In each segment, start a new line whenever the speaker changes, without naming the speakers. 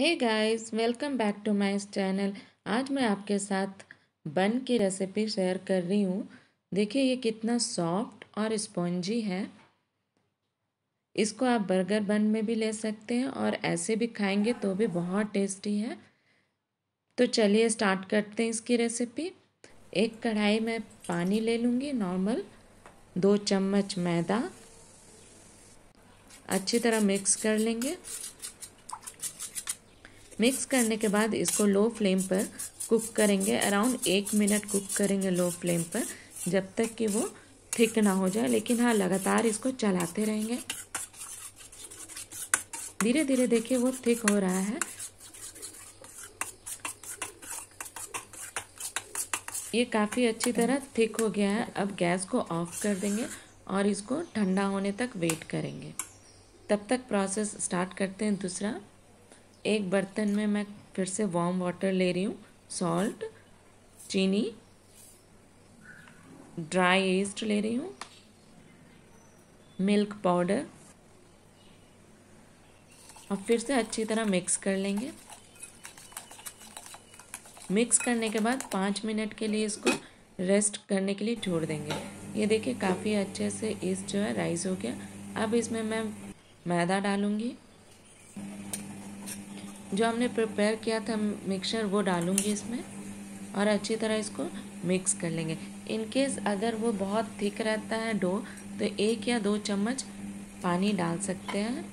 hey guys welcome back to my channel आज मैं आपके साथ बन की रेसिपी शेयर कर रही हूँ देखिए ये कितना सॉफ्ट और स्पॉन्जी है इसको आप बर्गर बन में भी ले सकते हैं और ऐसे भी खाएंगे तो भी बहुत टेस्टी है तो चलिए स्टार्ट करते हैं इसकी रेसिपी एक कढ़ाई में पानी ले लूँगी नॉर्मल दो चम्मच मैदा अच्छी तरह मिक्स कर लेंगे मिक्स करने के बाद इसको लो फ्लेम पर कुक करेंगे अराउंड एक मिनट कुक करेंगे लो फ्लेम पर जब तक कि वो थिक ना हो जाए लेकिन हाँ लगातार इसको चलाते रहेंगे धीरे धीरे देखिए वो थिक हो रहा है ये काफ़ी अच्छी तरह थिक हो गया है अब गैस को ऑफ कर देंगे और इसको ठंडा होने तक वेट करेंगे तब तक प्रोसेस स्टार्ट करते हैं दूसरा एक बर्तन में मैं फिर से वार्म वाटर ले रही हूँ सॉल्ट चीनी ड्राई ईस्ट ले रही हूँ मिल्क पाउडर और फिर से अच्छी तरह मिक्स कर लेंगे मिक्स करने के बाद पाँच मिनट के लिए इसको रेस्ट करने के लिए छोड़ देंगे ये देखिए काफ़ी अच्छे से ईस्ट जो है राइस हो गया अब इसमें मैं मैदा डालूँगी जो हमने प्रिपेयर किया था मिक्सचर वो डालूँगी इसमें और अच्छी तरह इसको मिक्स कर लेंगे इनकेस अगर वो बहुत थिक रहता है डो तो एक या दो चम्मच पानी डाल सकते हैं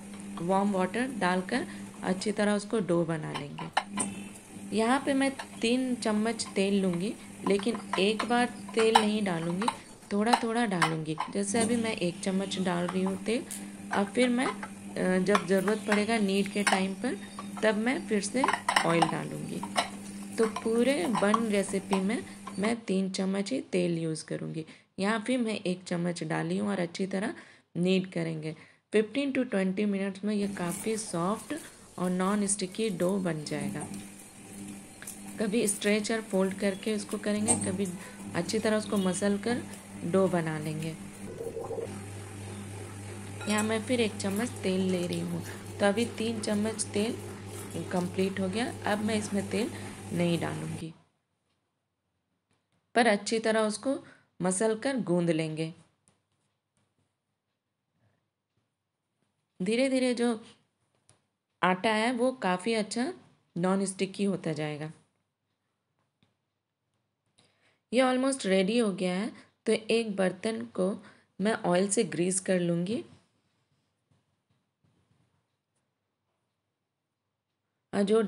वार्म वाटर डालकर अच्छी तरह उसको डो बना लेंगे यहाँ पे मैं तीन चम्मच तेल लूँगी लेकिन एक बार तेल नहीं डालूँगी थोड़ा थोड़ा डालूँगी जैसे अभी मैं एक चम्मच डाल रही हूँ तेल अब फिर मैं जब ज़रूरत पड़ेगा नीड के टाइम पर तब मैं फिर से ऑयल डालूँगी तो पूरे बन रेसिपी में मैं तीन चम्मच ही तेल यूज़ करूँगी यहाँ फिर मैं एक चम्मच डाली हूँ और अच्छी तरह नीट करेंगे फिफ्टीन टू ट्वेंटी मिनट्स में ये काफ़ी सॉफ्ट और नॉन स्टिकी डो बन जाएगा कभी स्ट्रेच और फोल्ड करके उसको करेंगे कभी अच्छी तरह उसको मसल कर डो बना लेंगे यहाँ मैं फिर एक चम्मच तेल ले रही हूँ तो अभी तीन चम्मच तेल कंप्लीट हो गया अब मैं इसमें तेल नहीं डालूँगी पर अच्छी तरह उसको मसल कर गूंद लेंगे धीरे धीरे जो आटा है वो काफ़ी अच्छा नॉन स्टिकी होता जाएगा ये ऑलमोस्ट रेडी हो गया है तो एक बर्तन को मैं ऑयल से ग्रीस कर लूँगी जो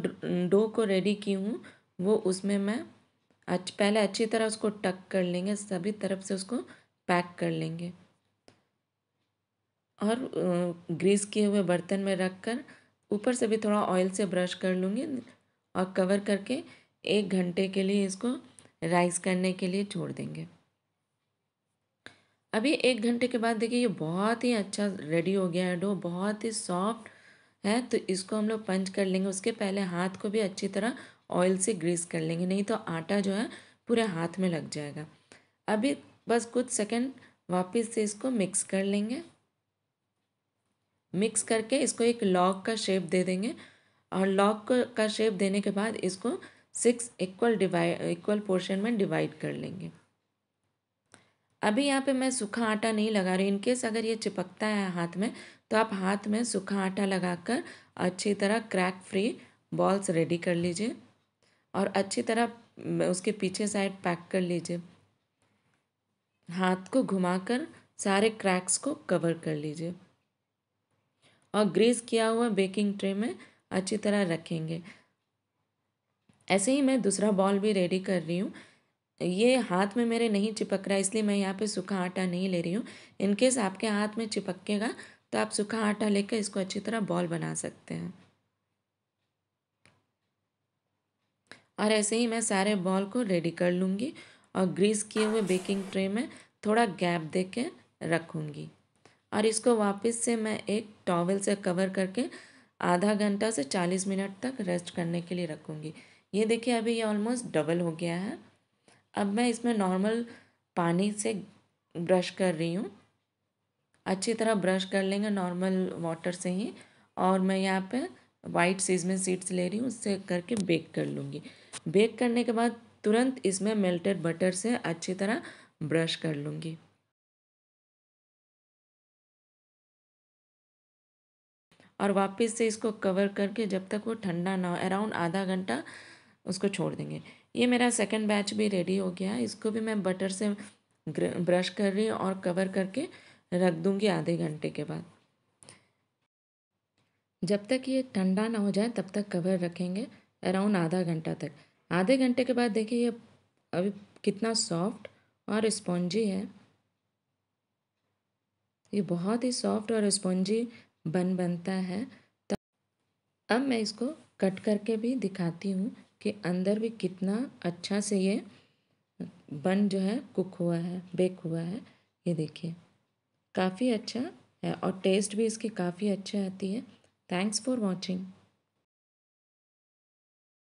डो को रेडी की हूँ वो उसमें मैं अच्छ पहले अच्छी तरह उसको टक कर लेंगे सभी तरफ से उसको पैक कर लेंगे और ग्रीस किए हुए बर्तन में रख कर ऊपर से भी थोड़ा ऑयल से ब्रश कर लूँगी और कवर करके एक घंटे के लिए इसको राइस करने के लिए छोड़ देंगे अभी एक घंटे के बाद देखिए ये बहुत ही अच्छा रेडी हो गया है डो बहुत ही सॉफ्ट है तो इसको हम लोग पंच कर लेंगे उसके पहले हाथ को भी अच्छी तरह ऑयल से ग्रीस कर लेंगे नहीं तो आटा जो है पूरे हाथ में लग जाएगा अभी बस कुछ सेकंड वापस से इसको मिक्स कर लेंगे मिक्स करके इसको एक लॉक का शेप दे देंगे और लॉक का शेप देने के बाद इसको six equal divide equal portion में डिवाइड कर लेंगे अभी यहाँ पे मैं सूखा आटा नहीं लगा रही इनकेस अगर ये चिपकता है हाथ में तो आप हाथ में सूखा आटा लगाकर अच्छी तरह क्रैक फ्री बॉल्स रेडी कर लीजिए और अच्छी तरह उसके पीछे साइड पैक कर लीजिए हाथ को घुमाकर सारे क्रैक्स को कवर कर लीजिए और ग्रीस किया हुआ बेकिंग ट्रे में अच्छी तरह रखेंगे ऐसे ही मैं दूसरा बॉल भी रेडी कर रही हूँ ये हाथ में मेरे नहीं चिपक रहा इसलिए मैं यहाँ पे सूखा आटा नहीं ले रही हूँ इनकेस आपके हाथ में चिपकेगा तो आप सूखा आटा लेकर इसको अच्छी तरह बॉल बना सकते हैं और ऐसे ही मैं सारे बॉल को रेडी कर लूँगी और ग्रीस किए हुए बेकिंग ट्रे में थोड़ा गैप दे के रखूँगी और इसको वापस से मैं एक टॉवल से कवर करके आधा घंटा से चालीस मिनट तक रेस्ट करने के लिए रखूँगी ये देखिए अभी ये ऑलमोस्ट डबल हो गया है अब मैं इसमें नॉर्मल पानी से ब्रश कर रही हूँ अच्छी तरह ब्रश कर लेंगे नॉर्मल वाटर से ही और मैं यहाँ पे वाइट में सीड्स ले रही हूँ उससे करके बेक कर लूँगी बेक करने के बाद तुरंत इसमें मेल्टेड बटर से अच्छी तरह ब्रश कर लूँगी और वापस से इसको कवर करके जब तक वो ठंडा ना हो अराउंड आधा घंटा उसको छोड़ देंगे ये मेरा सेकंड बैच भी रेडी हो गया है इसको भी मैं बटर से ब्रश कर रही हूँ और कवर करके रख दूँगी आधे घंटे के बाद जब तक ये ठंडा ना हो जाए तब तक कवर रखेंगे अराउंड आधा घंटा तक आधे घंटे के बाद देखिए ये अभी कितना सॉफ्ट और स्पॉन्जी है ये बहुत ही सॉफ्ट और स्पॉन्जी बन बनता है तब अब मैं इसको कट करके भी दिखाती हूँ कि अंदर भी कितना अच्छा से ये बन जो है कुक हुआ है बेक हुआ है ये देखिए काफ़ी अच्छा है और टेस्ट भी इसकी काफ़ी अच्छी आती है थैंक्स फॉर वॉचिंग